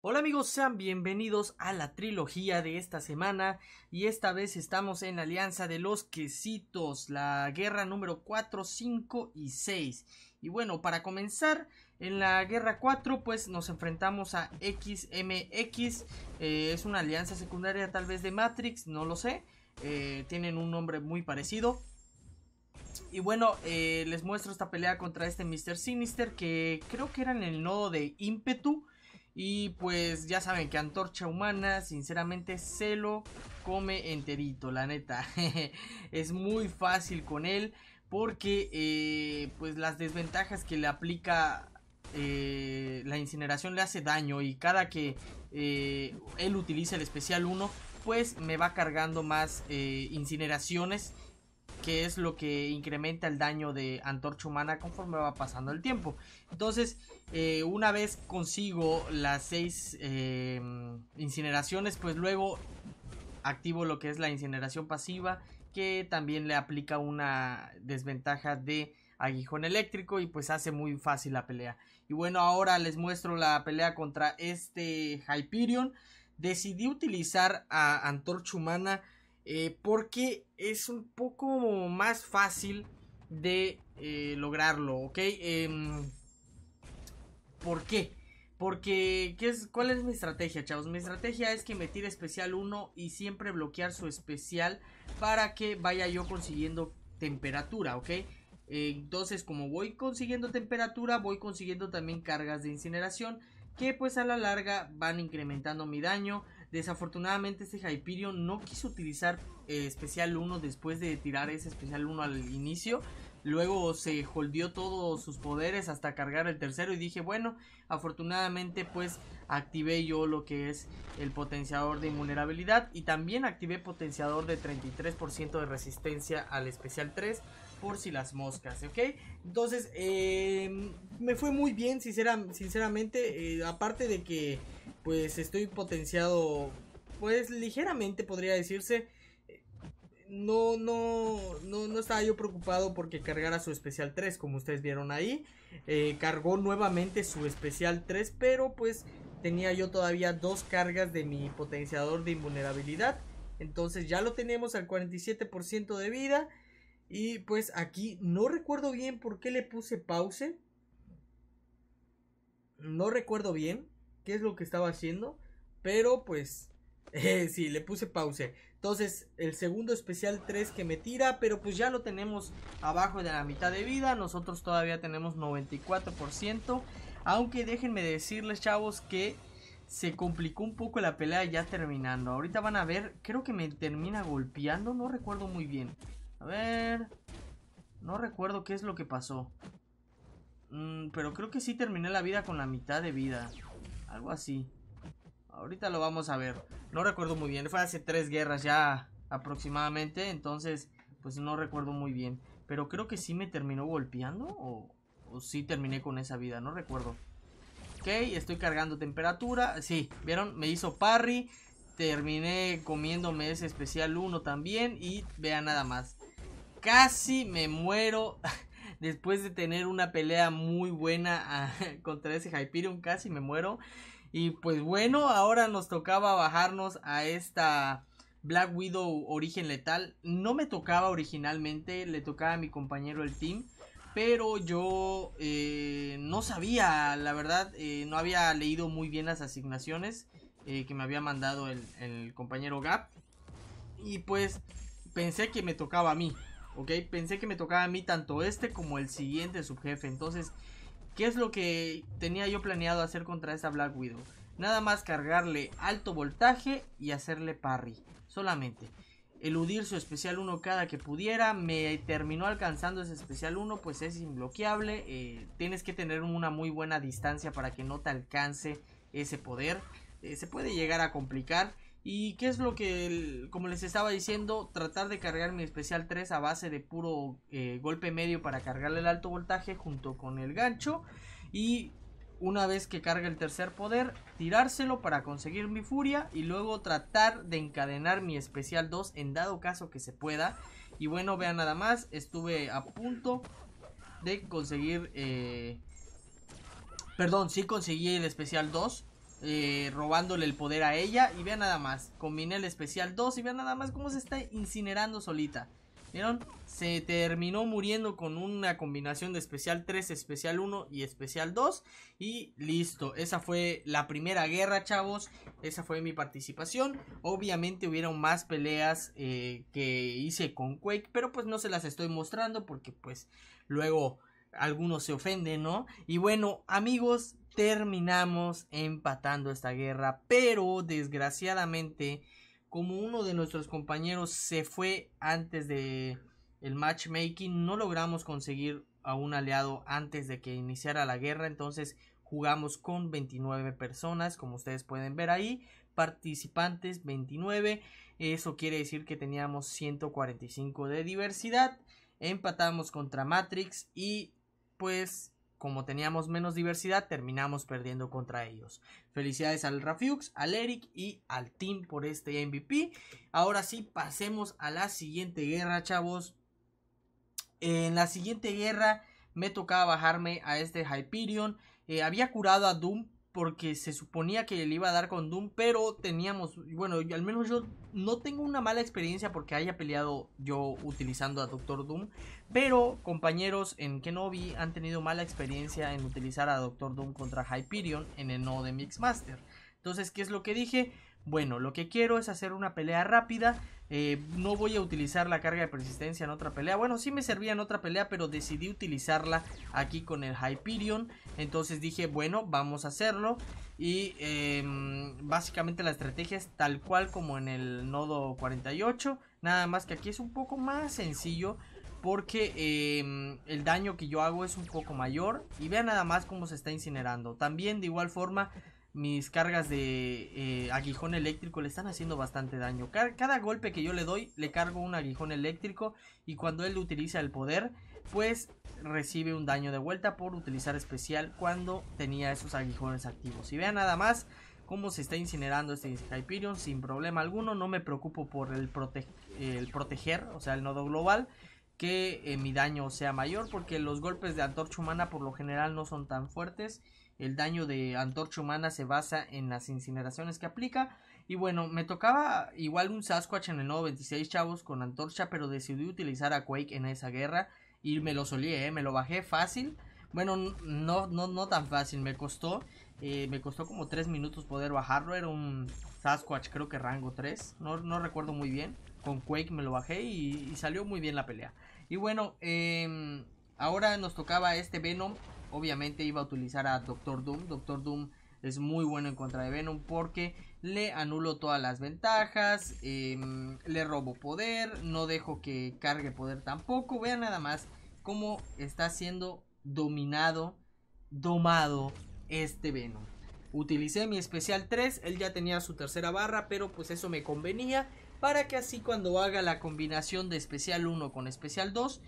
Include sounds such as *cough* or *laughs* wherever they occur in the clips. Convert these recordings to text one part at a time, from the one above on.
Hola amigos, sean bienvenidos a la trilogía de esta semana y esta vez estamos en Alianza de los Quesitos, la guerra número 4, 5 y 6. Y bueno, para comenzar, en la guerra 4 pues nos enfrentamos a XMX, eh, es una alianza secundaria tal vez de Matrix, no lo sé, eh, tienen un nombre muy parecido. Y bueno, eh, les muestro esta pelea contra este Mr. Sinister que creo que era en el nodo de Impetu y pues ya saben que Antorcha Humana sinceramente se lo come enterito, la neta. *laughs* es muy fácil con él porque eh, pues las desventajas que le aplica eh, la incineración le hace daño y cada que eh, él utiliza el especial 1 pues me va cargando más incineraciones que es lo que incrementa el daño de antorcha humana conforme va pasando el tiempo. Entonces, eh, una vez consigo las 6 eh, incineraciones, pues luego activo lo que es la incineración pasiva, que también le aplica una desventaja de aguijón eléctrico y pues hace muy fácil la pelea. Y bueno, ahora les muestro la pelea contra este Hyperion. Decidí utilizar a Antorcha Humana eh, porque es un poco más fácil de eh, lograrlo, ¿ok? Em, ¿Por qué? Porque, ¿qué es, ¿cuál es mi estrategia, chavos? Mi estrategia es que me tire especial 1 y siempre bloquear su especial para que vaya yo consiguiendo temperatura, ¿ok? Eh, entonces, como voy consiguiendo temperatura, voy consiguiendo también cargas de incineración que pues a la larga van incrementando mi daño. Desafortunadamente este Hyperion no quiso utilizar eh, especial 1 después de tirar ese especial 1 al inicio. Luego se holdió todos sus poderes hasta cargar el tercero y dije, bueno, afortunadamente pues activé yo lo que es el potenciador de invulnerabilidad y también activé potenciador de 33% de resistencia al especial 3 por si las moscas, ¿ok? Entonces, em, me fue muy bien, sinceramente, eh, aparte de que pues estoy potenciado, pues ligeramente podría decirse. No, no, no, no estaba yo preocupado porque cargara su especial 3, como ustedes vieron ahí. Eh, cargó nuevamente su especial 3, pero pues tenía yo todavía dos cargas de mi potenciador de invulnerabilidad. Entonces ya lo tenemos al 47% de vida. Y pues aquí no recuerdo bien por qué le puse pause. No recuerdo bien qué es lo que estaba haciendo, pero pues *laughs* eh, sí, le puse pause. Entonces, el segundo especial 3 que me tira, pero pues ya lo tenemos abajo de la mitad de vida. Nosotros todavía tenemos 94%. Aunque déjenme decirles, chavos, que se complicó un poco la pelea ya terminando. Ahorita van a ver, creo que me termina golpeando, no recuerdo muy bien. A ver, no recuerdo qué es lo que pasó. Mm, pero creo que sí terminé la vida con la mitad de vida. Algo así. Ahorita lo vamos a ver. No recuerdo muy bien. Fue hace tres guerras ya aproximadamente. Entonces, pues no recuerdo muy bien. Pero creo que sí me terminó golpeando. O, sí terminé con esa vida. No recuerdo. Ok, estoy cargando temperatura. Sí, ¿vieron? Me hizo parry. Terminé comiéndome ese especial 1 también. Y vean nada más. Casi me muero. *laughs* después de tener una pelea muy buena ah, *laughs* contra ese Hyperion, casi me muero. Y pues bueno, ahora nos tocaba bajarnos a esta Black Widow Origen Letal. No me tocaba originalmente, le tocaba a mi compañero el team. Pero yo eh, no sabía, la verdad, eh, no había leído muy bien las asignaciones eh, que me había mandado el compañero Gap. Y pues pensé que me tocaba a mí. Ok, pensé que me tocaba a mí tanto este como el siguiente subjefe. Entonces, ¿qué es lo que tenía yo planeado hacer contra esa Black Widow? Nada más cargarle alto voltaje y hacerle parry. Solamente. Eludir su especial 1 cada que pudiera. Me terminó alcanzando ese especial 1. Pues es inbloqueable eh, tienes que tener una muy buena distancia para que no te alcance ese poder. Eh, se puede llegar a complicar. ¿Y qué es lo que, como les estaba diciendo, tratar de cargar mi especial 3 a base de puro eh, golpe medio para cargarle el alto voltaje junto con el gancho? Y una vez que cargue el tercer poder, tirárselo para conseguir mi furia y luego tratar de encadenar mi especial 2 en dado caso que se pueda. Y bueno, vean nada más, estuve a punto de conseguir... Eh, perdón, sí conseguí el especial 2 eh, robándole el poder a ella. Y vean nada más, combiné el especial 2 y vean nada más cómo se está incinerando solita. ¿Vieron? Se terminó muriendo con una combinación de especial 3, especial 1 y especial 2. Y listo, esa fue la primera guerra, chavos. Esa fue mi participación. Obviamente hubieron más peleas eh, que hice con Quake, pero pues no se las estoy mostrando porque pues luego algunos se ofenden, ¿no? Y bueno, amigos, terminamos empatando esta guerra, pero desgraciadamente como uno de nuestros compañeros se fue antes de el matchmaking, no logramos conseguir a un aliado antes de que iniciara la guerra, entonces jugamos con 29 personas, como ustedes pueden ver ahí, participantes 29, eso quiere decir que teníamos 145 de diversidad, empatamos contra Matrix y pues como teníamos menos diversidad, terminamos perdiendo contra ellos. Felicidades al Rafiux, al Eric y al team por este MVP. Ahora sí, pasemos a la siguiente guerra, chavos. En la siguiente guerra me tocaba bajarme a este Hyperion. Eh, había curado a Doom, porque se suponía que le iba a dar con Doom, pero teníamos, bueno, al menos yo no tengo una mala experiencia porque haya peleado yo utilizando a Doctor Doom, pero compañeros en Kenobi han tenido mala experiencia en utilizar a Doctor Doom contra Hyperion en el nodo de Mixmaster. Entonces, ¿qué es lo que dije? Bueno, lo que quiero es hacer una pelea rápida eh, no voy a utilizar la carga de persistencia en otra pelea. Bueno, sí me servía en otra pelea, pero decidí utilizarla aquí con el Hyperion. Entonces dije, bueno, vamos a hacerlo. Y em, básicamente la estrategia es tal cual como en el nodo 48. Nada más que aquí es un poco más sencillo. Porque em, el daño que yo hago es un poco mayor. Y vean nada más cómo se está incinerando. También de igual forma mis cargas de eh, aguijón eléctrico le están haciendo bastante daño. Cada, golpe que yo le doy, le cargo un aguijón eléctrico y cuando él utiliza el poder, pues recibe un daño de vuelta por utilizar especial cuando tenía esos aguijones activos. Y vean nada más cómo se está incinerando este Hyperion sin problema alguno. No me preocupo por el, el proteger, o sea, el nodo global que eh, mi daño sea mayor porque los golpes de antorcha humana por lo general no son tan fuertes. El daño de antorcha humana se basa en las incineraciones que aplica. Y bueno, me tocaba igual un Sasquatch en el nuevo 26 chavos con antorcha, pero decidí utilizar a Quake en esa guerra y me lo solía, eh, me lo bajé fácil. Bueno, no, no, no tan fácil, me costó. Eh, me costó como 3 minutos poder bajarlo. Era un Sasquatch, creo que rango 3. No, no recuerdo muy bien con Quake me lo bajé y, salió muy bien la pelea. Y bueno, em, ahora nos tocaba este Venom. Obviamente iba a utilizar a Doctor Doom. Doctor Doom es muy bueno en contra de Venom porque le anulo todas las ventajas, em, le robo poder, no dejo que cargue poder tampoco. Vean nada más cómo está siendo dominado, domado este Venom. Utilicé mi especial 3, él ya tenía su tercera barra, pero pues eso me convenía para que así cuando haga la combinación de especial 1 con especial 2,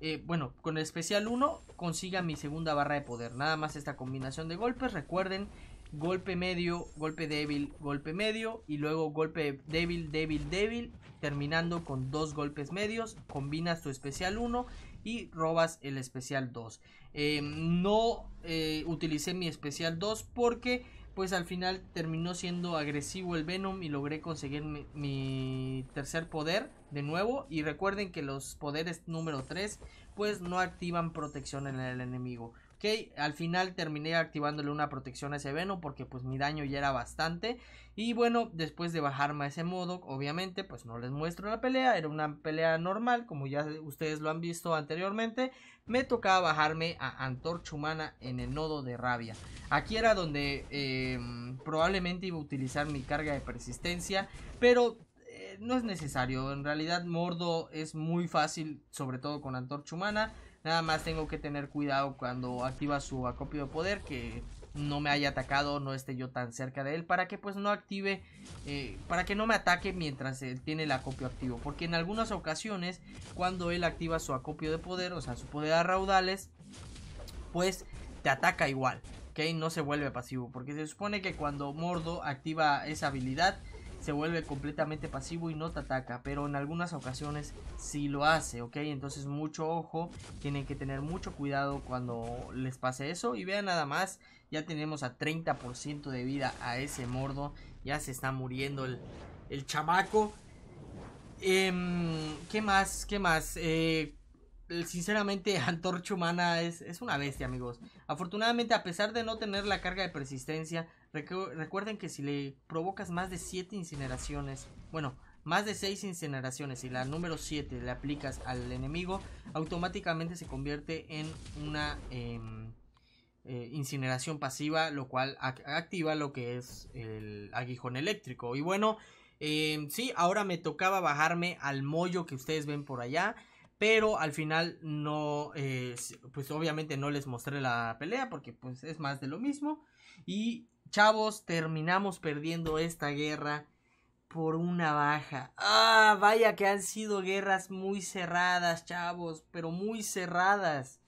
eh, bueno, con especial 1 consiga mi segunda barra de poder. Nada más esta combinación de golpes, recuerden, golpe medio, golpe débil, golpe medio y luego golpe débil, débil, débil, terminando con dos golpes medios, combinas tu especial 1 y robas el especial 2. Eh, no eh, utilicé mi especial 2 porque pues al final terminó siendo agresivo el Venom y logré conseguir mi, tercer poder de nuevo. Y recuerden que los poderes número 3 pues no activan protección en el enemigo. Ok, al final terminé activándole una protección a ese Venom porque pues mi daño ya era bastante. Y bueno, después de bajarme a ese modo, obviamente pues no les muestro la pelea, era una pelea normal como ya ustedes lo han visto anteriormente. Me tocaba bajarme a Antorcha Humana en el nodo de rabia. Aquí era donde em, probablemente iba a utilizar mi carga de persistencia, pero eh, no es necesario. En realidad, Mordo es muy fácil, sobre todo con antorcha humana. Nada más tengo que tener cuidado cuando activa su acopio de poder que no me haya atacado, no esté yo tan cerca de él para que pues no active, eh, para que no me ataque mientras él tiene el acopio activo. Porque en algunas ocasiones cuando él activa su acopio de poder, o sea su poder a raudales, pues te ataca igual. ¿ok? No se vuelve pasivo porque se supone que cuando Mordo activa esa habilidad se vuelve completamente pasivo y no te ataca, pero en algunas ocasiones sí lo hace, ¿ok? Entonces mucho ojo, tienen que tener mucho cuidado cuando les pase eso y vean nada más, ya tenemos a 30% de vida a ese mordo, ya se está muriendo el, el chamaco. Em, ¿Qué más? ¿Qué más? Eh, sinceramente, *laughs* Antorcha Humana es, es, una bestia, amigos. Afortunadamente, a pesar de no tener la carga de persistencia, recuerden que si le provocas más de 7 incineraciones, bueno, más de 6 incineraciones y la número 7 le aplicas al enemigo, automáticamente se convierte en una em, eh, incineración pasiva, lo cual activa lo que es el aguijón eléctrico. Y bueno, em, sí, ahora me tocaba bajarme al mollo que ustedes ven por allá. Pero al final no, eh, pues obviamente no les mostré la pelea porque pues es más de lo mismo. Y Chavos, terminamos perdiendo esta guerra por una baja. Ah, vaya que han sido guerras muy cerradas, chavos, pero muy cerradas.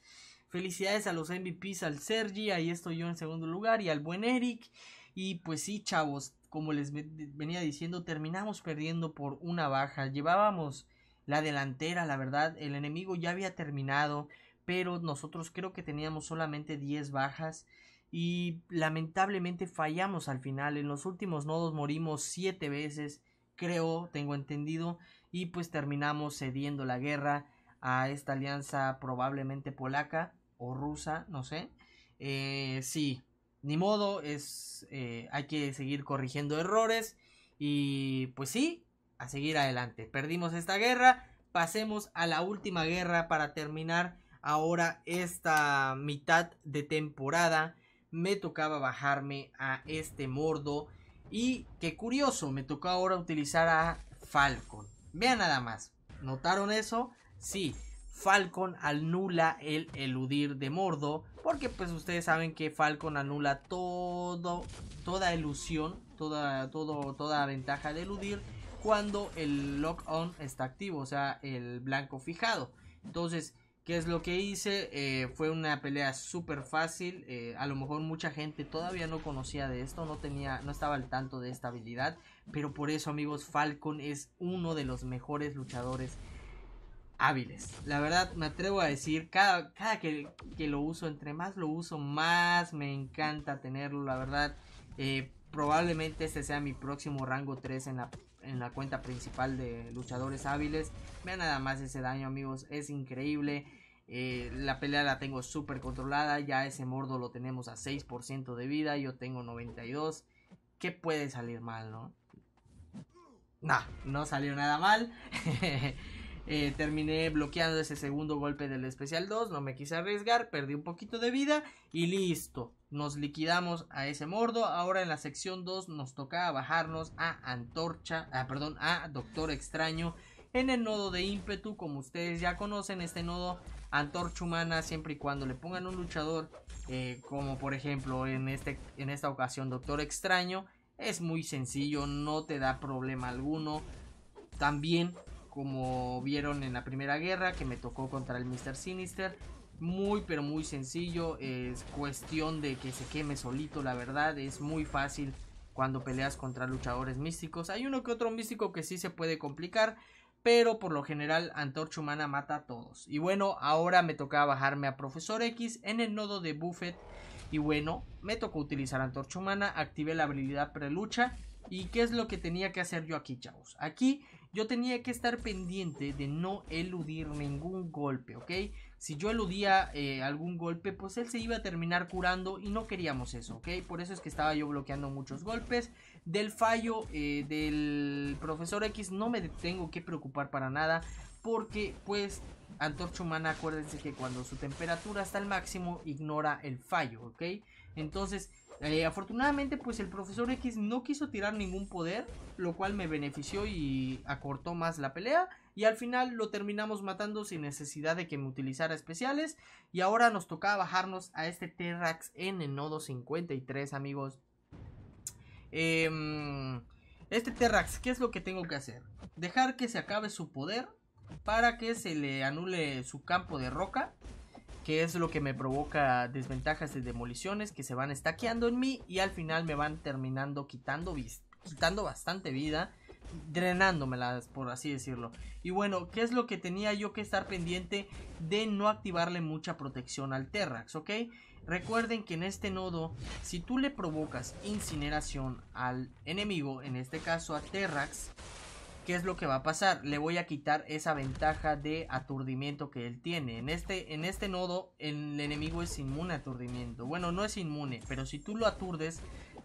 Felicidades a los MVPs, al Sergi, ahí estoy yo en segundo lugar, y al buen Eric. Y pues sí, chavos, como les venía diciendo, terminamos perdiendo por una baja. Llevábamos la delantera, la verdad, el enemigo ya había terminado, pero nosotros creo que teníamos solamente 10 bajas y lamentablemente fallamos al final. En los últimos nodos morimos siete veces, creo, tengo entendido, y pues terminamos cediendo la guerra a esta alianza probablemente polaca o rusa, no sé. Eh, sí, ni modo, es, eh, hay que seguir corrigiendo errores y pues sí, a seguir adelante. Perdimos esta guerra, pasemos a la última guerra para terminar ahora esta mitad de temporada me tocaba bajarme a este Mordo. Y qué curioso, me tocó ahora utilizar a Falcon. Vean nada más, ¿notaron eso? Sí, Falcon anula el eludir de Mordo. Porque pues ustedes saben que Falcon anula todo, toda ilusión, toda, todo, toda ventaja de eludir cuando el lock on está activo, o sea, el blanco fijado. Entonces, ¿Qué es lo que hice? Eh, fue una pelea súper fácil. Eh, a lo mejor mucha gente todavía no conocía de esto, no tenía, no estaba al tanto de esta habilidad. Pero por eso, amigos, Falcon es uno de los mejores luchadores hábiles. La verdad, me atrevo a decir, cada, cada que, lo uso, entre más lo uso, más me encanta tenerlo. La verdad, eh, probablemente este sea mi próximo rango 3 en la en la cuenta principal de luchadores hábiles. Vean nada más ese daño, amigos. Es increíble. Eh, la pelea la tengo súper controlada. Ya ese mordo lo tenemos a 6% de vida. Yo tengo 92. ¿Qué puede salir mal, no? Nah, no salió nada mal. *laughs* Eh, terminé bloqueando ese segundo golpe del especial 2. No me quise arriesgar. Perdí un poquito de vida. Y listo. Nos liquidamos a ese mordo. Ahora en la sección 2 nos toca bajarnos a Antorcha. Ah, perdón, a Doctor Extraño. En el nodo de ímpetu, como ustedes ya conocen, este nodo Antorcha Humana siempre y cuando le pongan un luchador eh, como por ejemplo en, este, en esta ocasión Doctor Extraño. Es muy sencillo, no te da problema alguno. También, como vieron en la primera guerra que me tocó contra el Mr. Sinister, muy pero muy sencillo. Es cuestión de que se queme solito, la verdad. Es muy fácil cuando peleas contra luchadores místicos. Hay uno que otro místico que sí se puede complicar pero por lo general Antorcha Humana mata a todos. Y bueno, ahora me tocaba bajarme a Profesor X en el nodo de Buffet. Y bueno, me tocó utilizar Antorcha Humana, activé la habilidad prelucha. ¿Y qué es lo que tenía que hacer yo aquí, chavos? Aquí yo tenía que estar pendiente de no eludir ningún golpe, ¿ok? si yo eludía eh, algún golpe, pues él se iba a terminar curando y no queríamos eso, ¿ok? Por eso es que estaba yo bloqueando muchos golpes. Del fallo eh, del profesor X no me tengo que preocupar para nada, porque pues Antorcha Humana, acuérdense que cuando su temperatura está al máximo, ignora el fallo, ¿ok? Entonces, eh, afortunadamente, pues el profesor X no quiso tirar ningún poder, lo cual me benefició y acortó más la pelea. Y al final lo terminamos matando sin necesidad de que me utilizara especiales. Y ahora nos tocaba bajarnos a este Terrax en el nodo 53, amigos. Em, este Terrax, ¿qué es lo que tengo que hacer? Dejar que se acabe su poder para que se le anule su campo de roca que es lo que me provoca desventajas de demoliciones que se van estaqueando en mí y al final me van terminando quitando, bastante vida, drenándomelas, por así decirlo. Y bueno, ¿qué es lo que tenía yo que estar pendiente de no activarle mucha protección al Terrax, ok? Recuerden que en este nodo, si tú le provocas incineración al enemigo, en este caso a Terrax, ¿qué es lo que va a pasar? Le voy a quitar esa ventaja de aturdimiento que él tiene. En este, en este nodo, el enemigo es inmune a aturdimiento. Bueno, no es inmune, pero si tú lo aturdes,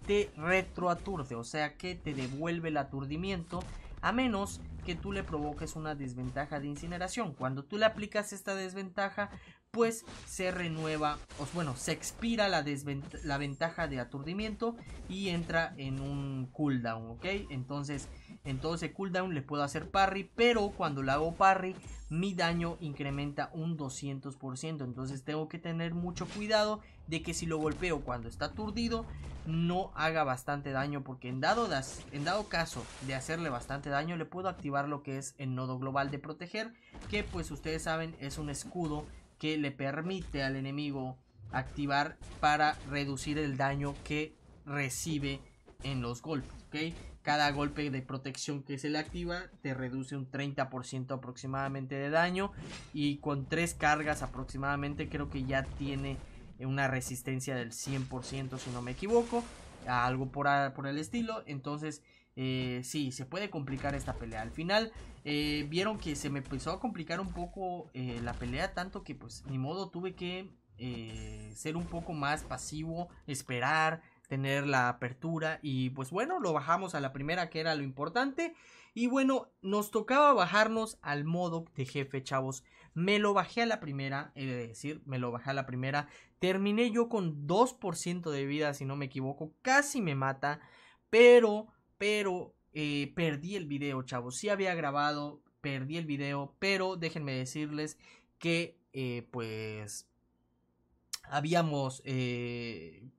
te retroaturde, o sea que te devuelve el aturdimiento, a menos que tú le provoques una desventaja de incineración. Cuando tú le aplicas esta desventaja, pues se renueva, o bueno, se expira la, la ventaja de aturdimiento y entra en un cooldown, ¿ok? Entonces... Entonces todo ese cooldown le puedo hacer parry, pero cuando le hago parry mi daño incrementa un 200%. Entonces tengo que tener mucho cuidado de que si lo golpeo cuando está aturdido no haga bastante daño porque en dado, en dado caso de hacerle bastante daño le puedo activar lo que es el nodo global de proteger que pues ustedes saben es un escudo que le permite al enemigo activar para reducir el daño que recibe en los golpes, ¿ok? Cada golpe de protección que se le activa te reduce un 30% aproximadamente de daño. Y con tres cargas aproximadamente creo que ya tiene una resistencia del 100% si no me equivoco. Algo por, por el estilo. Entonces eh, sí, se puede complicar esta pelea. Al final eh, vieron que se me empezó a complicar un poco eh, la pelea. Tanto que pues ni modo tuve que ser un poco más pasivo. Esperar tener la apertura y pues bueno, lo bajamos a la primera que era lo importante y bueno, nos tocaba bajarnos al modo de jefe, chavos. Me lo bajé a la primera, he de decir, me lo bajé a la primera. Terminé yo con 2% de vida, si no me equivoco, casi me mata, pero, pero, eh, perdí el video, chavos. Si había grabado, perdí el video, pero déjenme decirles que, eh, pues, habíamos... Eh,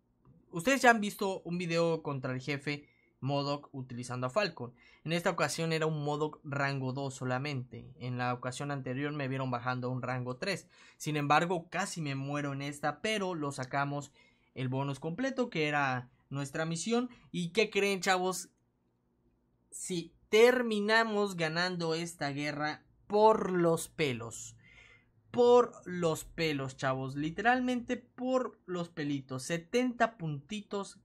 Ustedes ya han visto un video contra el jefe Modoc utilizando a Falcon. En esta ocasión era un Modoc rango 2 solamente. En la ocasión anterior me vieron bajando a un rango 3. Sin embargo, casi me muero en esta, pero lo sacamos el bonus completo que era nuestra misión. ¿Y qué creen, chavos? Si terminamos ganando esta guerra por los pelos por los pelos, chavos. Literalmente por los pelitos. 70 puntitos.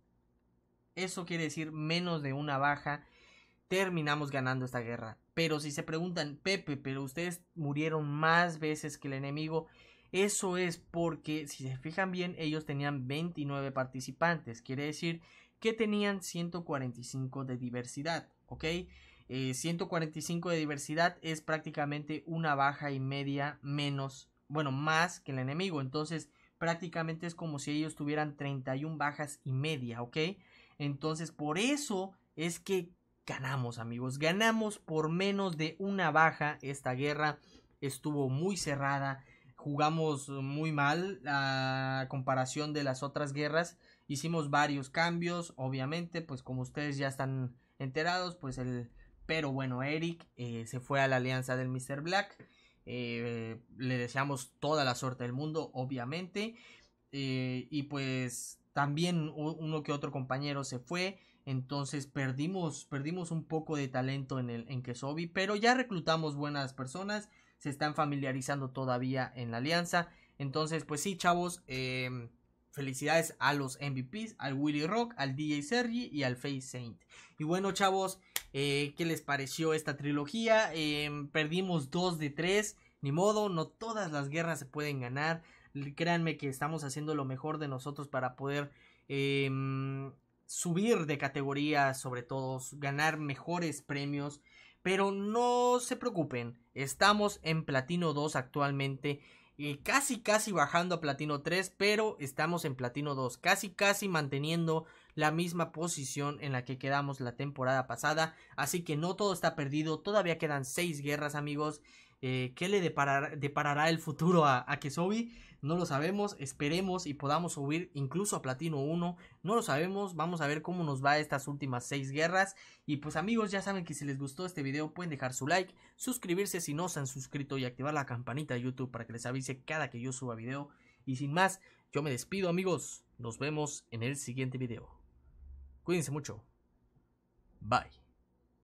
Eso quiere decir menos de una baja. Terminamos ganando esta guerra. Pero si se preguntan, Pepe, pero ustedes murieron más veces que el enemigo. Eso es porque, si se fijan bien, ellos tenían 29 participantes. Quiere decir que tenían 145 de diversidad. ¿Ok? 145 eh, de diversidad es prácticamente una baja y media menos, bueno, más que el enemigo. Entonces, prácticamente es como si ellos tuvieran 31 bajas y media, ¿ok? Entonces, por eso es que ganamos, amigos. Ganamos por menos de una baja. Esta guerra estuvo muy cerrada. Jugamos muy mal a comparación de las otras guerras. Hicimos varios cambios, obviamente, pues como ustedes ya están enterados, pues el, pero bueno, Eric eh, se fue a la alianza del Mr. Black. Eh, le deseamos toda la suerte del mundo, obviamente. Eh, y pues también uno que otro compañero se fue. Entonces perdimos, perdimos un poco de talento en, el, en Kesobi. Pero ya reclutamos buenas personas. Se están familiarizando todavía en la alianza. Entonces, pues sí, chavos. Em, Felicidades a los MVPs, al Willy Rock, al DJ Sergi y al Face Saint. Y bueno, chavos, eh, ¿qué les pareció esta trilogía? Em, perdimos 2 de 3. Ni modo, no todas las guerras se pueden ganar. Créanme que estamos haciendo lo mejor de nosotros para poder em, subir de categoría, sobre todo, ganar mejores premios. Pero no se preocupen, estamos en Platino 2 actualmente eh, casi casi bajando a platino 3, pero estamos en platino 2, casi casi manteniendo la misma posición en la que quedamos la temporada pasada, así que no todo está perdido, todavía quedan 6 guerras amigos que eh, ¿Qué le deparará el futuro a, a Kesobi? No lo sabemos, esperemos y podamos subir incluso a Platino 1. No lo sabemos, vamos a ver cómo nos va estas últimas 6 guerras. Y pues amigos, ya saben que si les gustó este video pueden dejar su like, suscribirse si no se han suscrito y activar la campanita de YouTube para que les avise cada que yo suba video. Y sin más, yo me despido amigos, nos vemos en el siguiente video. Cuídense mucho. Bye.